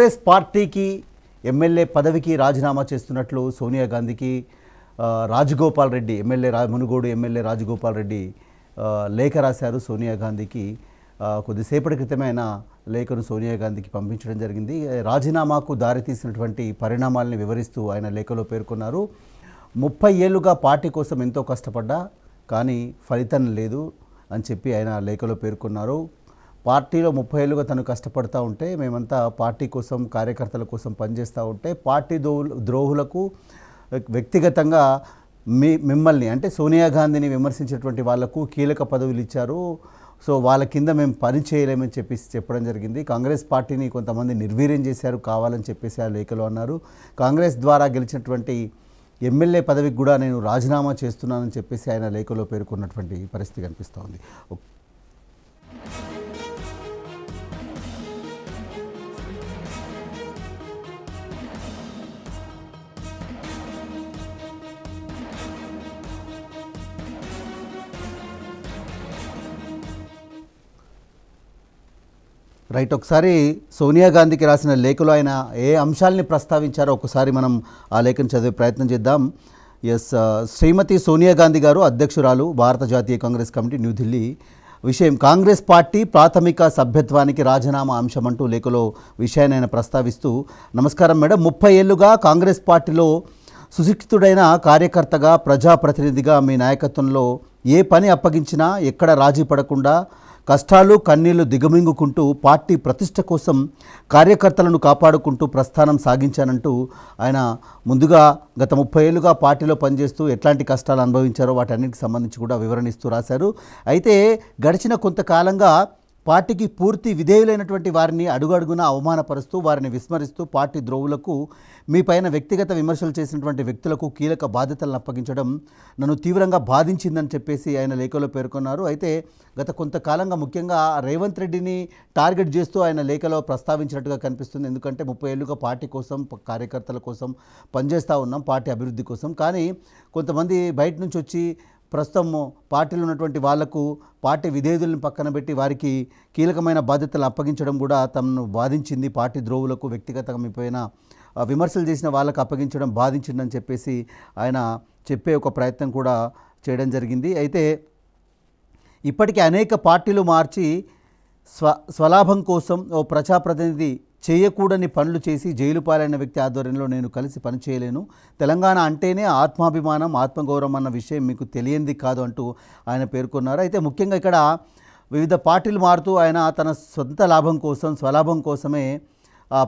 కాంగ్రెస్ పార్టీకి ఎమ్మెల్యే పదవికి రాజీనామా చేస్తున్నట్లు సోనియా గాంధీకి రాజగోపాల్ రెడ్డి ఎమ్మెల్యే రా మునుగోడు ఎమ్మెల్యే రాజగోపాల్ రెడ్డి లేఖ రాశారు సోనియా గాంధీకి కొద్దిసేపటి క్రితమే ఆయన లేఖను సోనియా గాంధీకి పంపించడం జరిగింది రాజీనామాకు దారితీసినటువంటి పరిణామాలని వివరిస్తూ ఆయన లేఖలో పేర్కొన్నారు ముప్పై ఏళ్ళుగా పార్టీ కోసం ఎంతో కష్టపడ్డా కానీ ఫలితం లేదు అని చెప్పి ఆయన లేఖలో పేర్కొన్నారు పార్టీలో ముప్పై ఏళ్ళుగా తను కష్టపడుతూ ఉంటే మేమంతా పార్టీ కోసం కార్యకర్తల కోసం పనిచేస్తూ ఉంటే పార్టీ ద్రోహులకు వ్యక్తిగతంగా మిమ్మల్ని అంటే సోనియా గాంధీని విమర్శించేటువంటి వాళ్లకు కీలక పదవులు ఇచ్చారు సో వాళ్ళ కింద మేము పని చేయలేమని చెప్పేసి చెప్పడం జరిగింది కాంగ్రెస్ పార్టీని కొంతమంది నిర్వీర్యం చేశారు కావాలని చెప్పేసి ఆ లేఖలో అన్నారు కాంగ్రెస్ ద్వారా గెలిచినటువంటి ఎమ్మెల్యే పదవికి కూడా నేను రాజీనామా చేస్తున్నానని చెప్పేసి ఆయన లేఖలో పేర్కొన్నటువంటి పరిస్థితి కనిపిస్తోంది రైట్ ఒకసారి సోనియా గాంధీకి రాసిన లేఖలో ఆయన ఏ అంశాలని ప్రస్తావించారో ఒకసారి మనం ఆ లేఖను చదివే ప్రయత్నం చేద్దాం ఎస్ uh, శ్రీమతి సోనియా గాంధీ గారు అధ్యక్షురాలు భారత జాతీయ కాంగ్రెస్ కమిటీ న్యూఢిల్లీ విషయం కాంగ్రెస్ పార్టీ ప్రాథమిక సభ్యత్వానికి రాజీనామా అంశం అంటూ లేఖలో విషయాన్ని ఆయన ప్రస్తావిస్తూ నమస్కారం మేడం ముప్పై ఏళ్ళుగా కాంగ్రెస్ పార్టీలో సుశిక్షితుడైన కార్యకర్తగా ప్రజాప్రతినిధిగా మీ నాయకత్వంలో ఏ పని అప్పగించినా ఎక్కడ రాజీ పడకుండా కష్టాలు కన్నీళ్లు దిగమింగుకుంటూ పార్టీ ప్రతిష్ట కోసం కార్యకర్తలను కాపాడుకుంటూ ప్రస్థానం సాగించానంటూ ఆయన ముందుగా గత ముప్పై ఏళ్ళుగా పార్టీలో పనిచేస్తూ ఎట్లాంటి కష్టాలు అనుభవించారో వాటన్నిటికి సంబంధించి కూడా వివరణిస్తూ రాశారు అయితే గడిచిన కొంతకాలంగా పార్టీకి పూర్తి విధేయులైనటువంటి వారిని అడుగడుగునా అవమానపరుస్తూ వారిని విస్మరిస్తూ పార్టీ ద్రోవులకు మీ పైన వ్యక్తిగత విమర్శలు చేసినటువంటి వ్యక్తులకు కీలక బాధ్యతలను అప్పగించడం నన్ను తీవ్రంగా బాధించిందని చెప్పేసి ఆయన లేఖలో పేర్కొన్నారు అయితే గత కొంతకాలంగా ముఖ్యంగా రేవంత్ రెడ్డిని టార్గెట్ చేస్తూ ఆయన లేఖలో ప్రస్తావించినట్టుగా కనిపిస్తుంది ఎందుకంటే ముప్పై ఏళ్ళుగా పార్టీ కోసం కార్యకర్తల కోసం పనిచేస్తూ ఉన్నాం పార్టీ అభివృద్ధి కోసం కానీ కొంతమంది బయట నుంచి వచ్చి ప్రస్తుతం పార్టీలో ఉన్నటువంటి వాళ్లకు పార్టీ విధేయులను పక్కన పెట్టి వారికి కీలకమైన బాధ్యతలు అప్పగించడం కూడా తమను బాధించింది పార్టీ ద్రోవులకు వ్యక్తిగతమైన విమర్శలు చేసిన వాళ్ళకు అప్పగించడం బాధించిందని చెప్పేసి ఆయన చెప్పే ఒక ప్రయత్నం కూడా చేయడం జరిగింది అయితే ఇప్పటికే అనేక పార్టీలు మార్చి స్వ స్వలాభం కోసం ఓ ప్రజాప్రతినిధి చేయకూడని పనులు చేసి జైలు పాలైన వ్యక్తి ఆధ్వర్యంలో నేను కలిసి పనిచేయలేను తెలంగాణ అంటేనే ఆత్మాభిమానం ఆత్మగౌరవం అన్న విషయం మీకు తెలియంది కాదు అంటూ ఆయన పేర్కొన్నారు అయితే ముఖ్యంగా ఇక్కడ వివిధ పార్టీలు మారుతూ ఆయన తన సొంత లాభం కోసం స్వలాభం కోసమే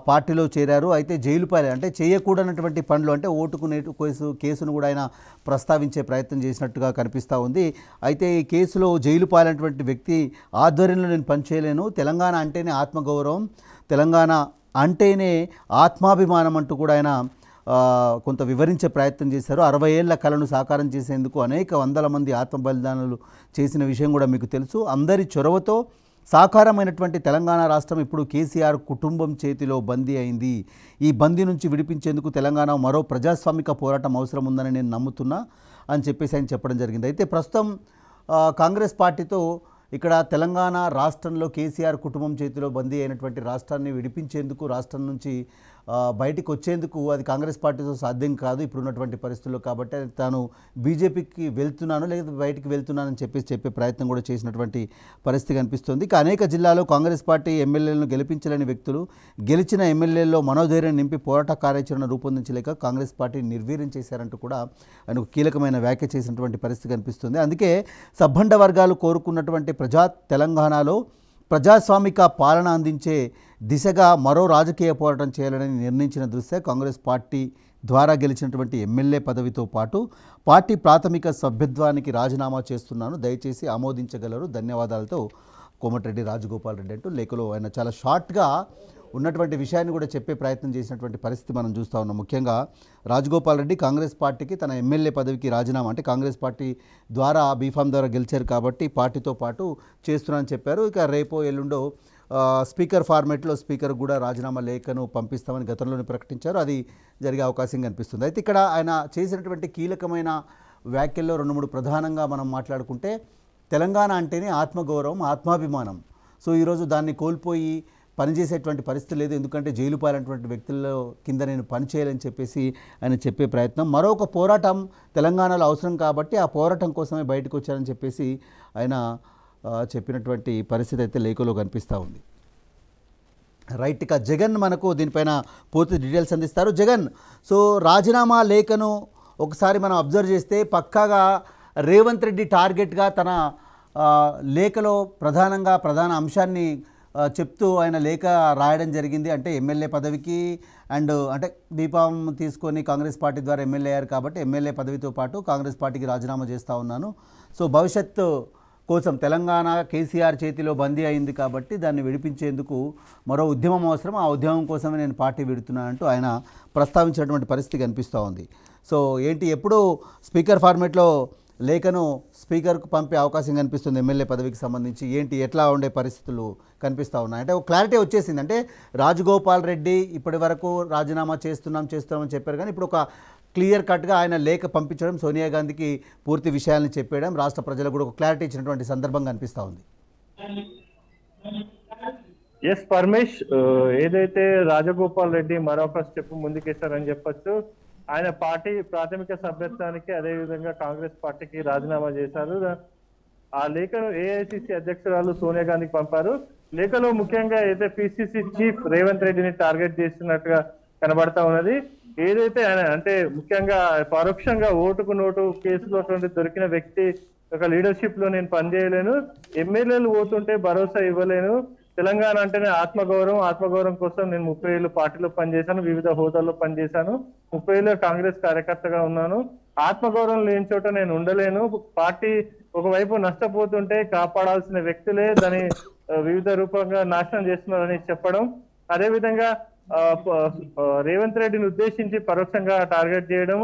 పార్టీలో చేరారు అయితే జైలు పాలే అంటే చేయకూడనటువంటి పనులు అంటే ఓటుకునే కేసు కేసును కూడా ఆయన ప్రస్తావించే ప్రయత్నం చేసినట్టుగా కనిపిస్తూ ఉంది అయితే ఈ కేసులో జైలు పాలినటువంటి వ్యక్తి ఆధ్వర్యంలో నేను పనిచేయలేను తెలంగాణ అంటేనే ఆత్మగౌరవం తెలంగాణ అంటేనే ఆత్మాభిమానం అంటూ కూడా ఆయన కొంత వివరించే ప్రయత్నం చేశారు అరవై ఏళ్ల కళను సాకారం చేసేందుకు అనేక వందల మంది ఆత్మ బలిదానాలు చేసిన విషయం కూడా మీకు తెలుసు అందరి చొరవతో సాకారమైనటువంటి తెలంగాణ రాష్ట్రం ఇప్పుడు కేసీఆర్ కుటుంబం చేతిలో బందీ అయింది ఈ బందీ నుంచి విడిపించేందుకు తెలంగాణ మరో ప్రజాస్వామిక పోరాటం అవసరం ఉందని నేను నమ్ముతున్నా అని చెప్పేసి ఆయన చెప్పడం జరిగింది అయితే ప్రస్తుతం కాంగ్రెస్ పార్టీతో ఇక్కడ తెలంగాణ రాష్ట్రంలో కేసీఆర్ కుటుంబం చేతిలో బందీ అయినటువంటి రాష్ట్రాన్ని విడిపించేందుకు రాష్ట్రం నుంచి బయటికి వచ్చేందుకు అది కాంగ్రెస్ పార్టీతో సాధ్యం కాదు ఇప్పుడున్నటువంటి పరిస్థితుల్లో కాబట్టి తాను బీజేపీకి వెళ్తున్నాను లేదా బయటికి వెళ్తున్నానని చెప్పేసి చెప్పే ప్రయత్నం కూడా చేసినటువంటి పరిస్థితి కనిపిస్తుంది ఇక అనేక జిల్లాలో కాంగ్రెస్ పార్టీ ఎమ్మెల్యేలను గెలిపించలేని వ్యక్తులు గెలిచిన ఎమ్మెల్యేల్లో మనోధైర్యం నింపి పోరాట కార్యాచరణ రూపొందించలేక కాంగ్రెస్ పార్టీ నిర్వీర్యం చేశారంటూ కూడా ఆయనకు కీలకమైన వ్యాఖ్య చేసినటువంటి పరిస్థితి కనిపిస్తుంది అందుకే సబ్బండ వర్గాలు కోరుకున్నటువంటి ప్రజా తెలంగాణలో ప్రజాస్వామిక పాలన అందించే దిశగా మరో రాజకీయ పోరాటం చేయాలని నిర్ణయించిన దృష్ట్యా కాంగ్రెస్ పార్టీ ద్వారా గెలిచినటువంటి ఎమ్మెల్యే పదవితో పాటు పార్టీ ప్రాథమిక సభ్యత్వానికి రాజీనామా చేస్తున్నాను దయచేసి ఆమోదించగలరు ధన్యవాదాలతో కోమటిరెడ్డి రాజగోపాల్ రెడ్డి అంటూ లేఖలో ఆయన చాలా షార్ట్గా ఉన్నటువంటి విషయాన్ని కూడా చెప్పే ప్రయత్నం చేసినటువంటి పరిస్థితి మనం చూస్తూ ఉన్నాం ముఖ్యంగా రాజగోపాల్ రెడ్డి కాంగ్రెస్ పార్టీకి తన ఎమ్మెల్యే పదవికి రాజీనామా అంటే కాంగ్రెస్ పార్టీ ద్వారా బీఫామ్ ద్వారా గెలిచారు కాబట్టి పార్టీతో పాటు చేస్తున్నానని చెప్పారు ఇక రేపో ఎల్లుండో స్పీకర్ ఫార్మేట్లో స్పీకర్ కూడా రాజీనామా లేఖను పంపిస్తామని గతంలోనే ప్రకటించారు అది జరిగే అవకాశం కనిపిస్తుంది అయితే ఇక్కడ ఆయన చేసినటువంటి కీలకమైన వ్యాఖ్యల్లో రెండు మూడు ప్రధానంగా మనం మాట్లాడుకుంటే తెలంగాణ అంటేనే ఆత్మగౌరవం ఆత్మాభిమానం సో ఈరోజు దాన్ని కోల్పోయి పనిచేసేటువంటి పరిస్థితి లేదు ఎందుకంటే జైలు పాలైనటువంటి వ్యక్తుల్లో కింద నేను పనిచేయాలని చెప్పేసి ఆయన చెప్పే ప్రయత్నం మరొక పోరాటం తెలంగాణలో అవసరం కాబట్టి ఆ పోరాటం కోసమే బయటకు వచ్చారని చెప్పేసి ఆయన చెప్పినటువంటి పరిస్థితి అయితే లేఖలో కనిపిస్తూ ఉంది రైట్ ఇక జగన్ మనకు దీనిపైన పూర్తి డీటెయిల్స్ అందిస్తారు జగన్ సో రాజీనామా లేఖను ఒకసారి మనం అబ్జర్వ్ చేస్తే పక్కాగా రేవంత్ రెడ్డి టార్గెట్గా తన లేఖలో ప్రధానంగా ప్రధాన అంశాన్ని చెప్తూ ఆయన లేఖ రాయడం జరిగింది అంటే ఎమ్మెల్యే పదవికి అండ్ అంటే దీపం తీసుకొని కాంగ్రెస్ పార్టీ ద్వారా ఎమ్మెల్యే అయ్యారు కాబట్టి ఎమ్మెల్యే పదవితో పాటు కాంగ్రెస్ పార్టీకి రాజీనామా చేస్తూ ఉన్నాను సో భవిష్యత్తు కోసం తెలంగాణ కేసీఆర్ చేతిలో బందీ అయింది కాబట్టి దాన్ని విడిపించేందుకు మరో ఉద్యమం అవసరం ఆ ఉద్యమం కోసమే నేను పార్టీ విడుతున్నా అంటూ ఆయన ప్రస్తావించినటువంటి పరిస్థితి కనిపిస్తూ ఉంది సో ఏంటి ఎప్పుడు స్పీకర్ ఫార్మేట్లో లేఖను స్పీకర్కు పంపే అవకాశం కనిపిస్తుంది ఎమ్మెల్యే పదవికి సంబంధించి ఏంటి ఎట్లా ఉండే పరిస్థితులు కనిపిస్తూ ఉన్నాయి అంటే ఒక క్లారిటీ వచ్చేసింది అంటే రాజగోపాల్ రెడ్డి ఇప్పటి వరకు రాజీనామా చేస్తున్నాం చేస్తున్నామని చెప్పారు కానీ ఇప్పుడు ఒక క్లియర్ కట్గా ఆయన లేఖ పంపించడం సోనియా గాంధీకి పూర్తి విషయాలను చెప్పేయడం రాష్ట్ర ప్రజలకు కూడా ఒక క్లారిటీ ఇచ్చినటువంటి సందర్భంగా అనిపిస్తూ ఉంది ఎస్ పరమేష్ uh, ఏదైతే రాజగోపాల్ రెడ్డి మరొక స్టెప్ ముందుకేశారని చెప్పొచ్చు ఆయన పార్టీ ప్రాథమిక సభ్యత్వానికి అదేవిధంగా కాంగ్రెస్ పార్టీకి రాజీనామా చేశారు ఆ లేఖను ఏఐసిసి అధ్యక్షురాలు సోనియా గాంధీకి పంపారు లేఖలో ముఖ్యంగా అయితే పిసిసి చీఫ్ రేవంత్ రెడ్డిని టార్గెట్ చేస్తున్నట్టుగా కనబడతా ఉన్నది ఏదైతే ఆయన అంటే ముఖ్యంగా పరోక్షంగా ఓటుకు నోటు కేసులో దొరికిన వ్యక్తి ఒక లీడర్షిప్ లో నేను పనిచేయలేను ఎమ్మెల్యేలు పోతుంటే భరోసా ఇవ్వలేను తెలంగాణ అంటేనే ఆత్మగౌరవం ఆత్మగౌరవం కోసం నేను ముప్పై ఏళ్ళు పార్టీలో పనిచేశాను వివిధ హోదాల్లో పనిచేశాను ముప్పై ఏళ్ళు కాంగ్రెస్ కార్యకర్తగా ఉన్నాను ఆత్మగౌరవం లేని చోట నేను ఉండలేను పార్టీ ఒకవైపు నష్టపోతుంటే కాపాడాల్సిన వ్యక్తులే దాని వివిధ రూపంగా నాశనం చేస్తున్నారని చెప్పడం అదేవిధంగా రేవంత్ రెడ్డిని ఉద్దేశించి పరోక్షంగా టార్గెట్ చేయడం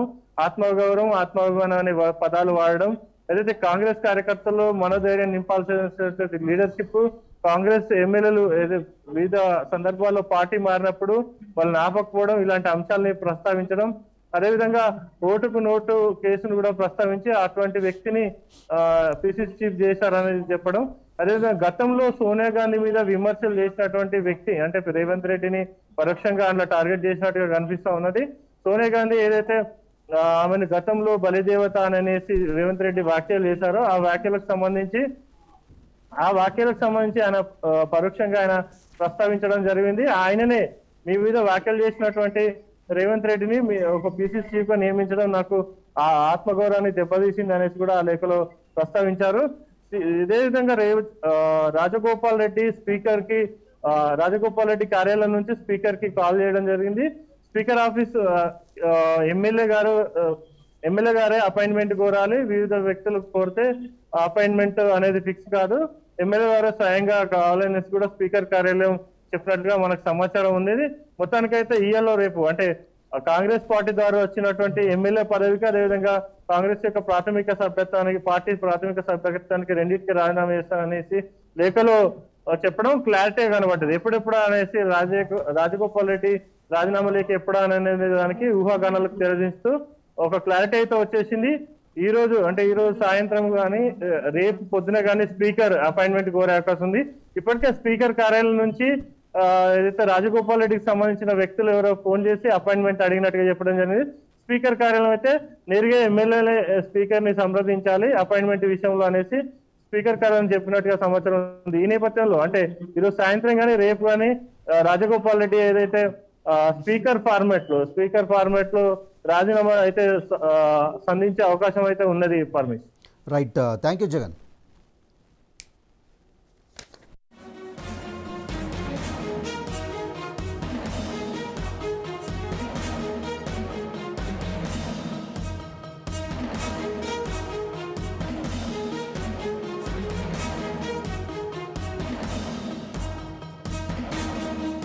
ఆత్మగౌరవం ఆత్మాభిమానం అనే పదాలు వాడడం ఏదైతే కాంగ్రెస్ కార్యకర్తలు మనోధైర్యం నింపాల్సిన లీడర్షిప్ కాంగ్రెస్ ఎమ్మెల్యేలు వివిధ సందర్భాల్లో పార్టీ మారినప్పుడు వాళ్ళని ఆపకపోవడం ఇలాంటి అంశాలని ప్రస్తావించడం అదేవిధంగా ఓటుకు నోటు కేసును కూడా ప్రస్తావించి అటువంటి వ్యక్తిని పిసిసి చీఫ్ చేశారనేది చెప్పడం అదేవిధంగా గతంలో సోనియా గాంధీ మీద విమర్శలు చేసినటువంటి వ్యక్తి అంటే రేవంత్ రెడ్డిని పరోక్షంగా అందులో టార్గెట్ చేసినట్టుగా కనిపిస్తా ఉన్నది సోనియా గాంధీ ఏదైతే ఆమెను గతంలో బలిదేవత అనేసి రేవంత్ రెడ్డి వ్యాఖ్యలు చేశారో ఆ వ్యాఖ్యలకు సంబంధించి ఆ వ్యాఖ్యలకు సంబంధించి ఆయన పరోక్షంగా ఆయన ప్రస్తావించడం జరిగింది ఆయననే మీ మీద వ్యాఖ్యలు చేసినటువంటి రేవంత్ రెడ్డిని ఒక పిసిసి చీఫ్ గా నియమించడం నాకు ఆ ఆత్మగౌరవాన్ని దెబ్బతీసింది అనేసి కూడా ఆ లేఖలో ప్రస్తావించారు ఇదే విధంగా రేవ రాజగోపాల్ రెడ్డి స్పీకర్ కి రాజగోపాల్ రెడ్డి కార్యాలయం నుంచి స్పీకర్ కి కాల్ చేయడం జరిగింది స్పీకర్ ఆఫీస్ ఎమ్మెల్యే గారు ఎమ్మెల్యే గారే అపాయింట్మెంట్ కోరాలి వివిధ వ్యక్తులు కోరితే అపాయింట్మెంట్ అనేది ఫిక్స్ కాదు ఎమ్మెల్యే గారు స్వయంగా కావాలనేసి కూడా స్పీకర్ కార్యాలయం చెప్పినట్టుగా మనకు సమాచారం ఉంది మొత్తానికైతే ఈఎల్ఓ రేపు అంటే కాంగ్రెస్ పార్టీ ద్వారా వచ్చినటువంటి ఎమ్మెల్యే పదవికి అదేవిధంగా కాంగ్రెస్ యొక్క ప్రాథమిక సభ్యత్వానికి పార్టీ ప్రాథమిక సభ్యత్వానికి రెండింటికి రాజీనామా చేస్తాననేసి లేఖలో చెప్పడం క్లారిటీ కనబడ్డది ఎప్పుడెప్పుడు అనేసి రాజే రాజగోపాల్ రెడ్డి రాజీనామా లేఖ ఎప్పుడు అనేది దానికి ఊహాగానాలకు తెరదిస్తూ ఒక క్లారిటీ అయితే వచ్చేసింది ఈ రోజు అంటే ఈ రోజు సాయంత్రం కానీ రేపు పొద్దున కానీ స్పీకర్ అపాయింట్మెంట్ కోరే అవకాశం ఉంది ఇప్పటికే స్పీకర్ కార్యాలయం నుంచి ఏదైతే రాజగోపాల్ రెడ్డికి సంబంధించిన వ్యక్తులు ఎవరో ఫోన్ చేసి అపాయింట్మెంట్ అడిగినట్టుగా చెప్పడం జరిగింది స్పీకర్ కార్యాలయం అయితే నేరుగా ఎమ్మెల్యే స్పీకర్ ని సంప్రదించాలి అపాయింట్మెంట్ విషయంలో అనేసి స్పీకర్ కార్యాలయం చెప్పినట్టుగా సమాచారం ఉంది ఈ నేపథ్యంలో అంటే ఈరోజు సాయంత్రం కానీ రేపు కానీ రాజగోపాల్ రెడ్డి ఏదైతే స్పీకర్ ఫార్మాట్ లో స్పీకర్ ఫార్మాట్ లో రాజీనామా అయితే సంధించే అవకాశం అయితే ఉన్నది Paramesh right thank you Jagan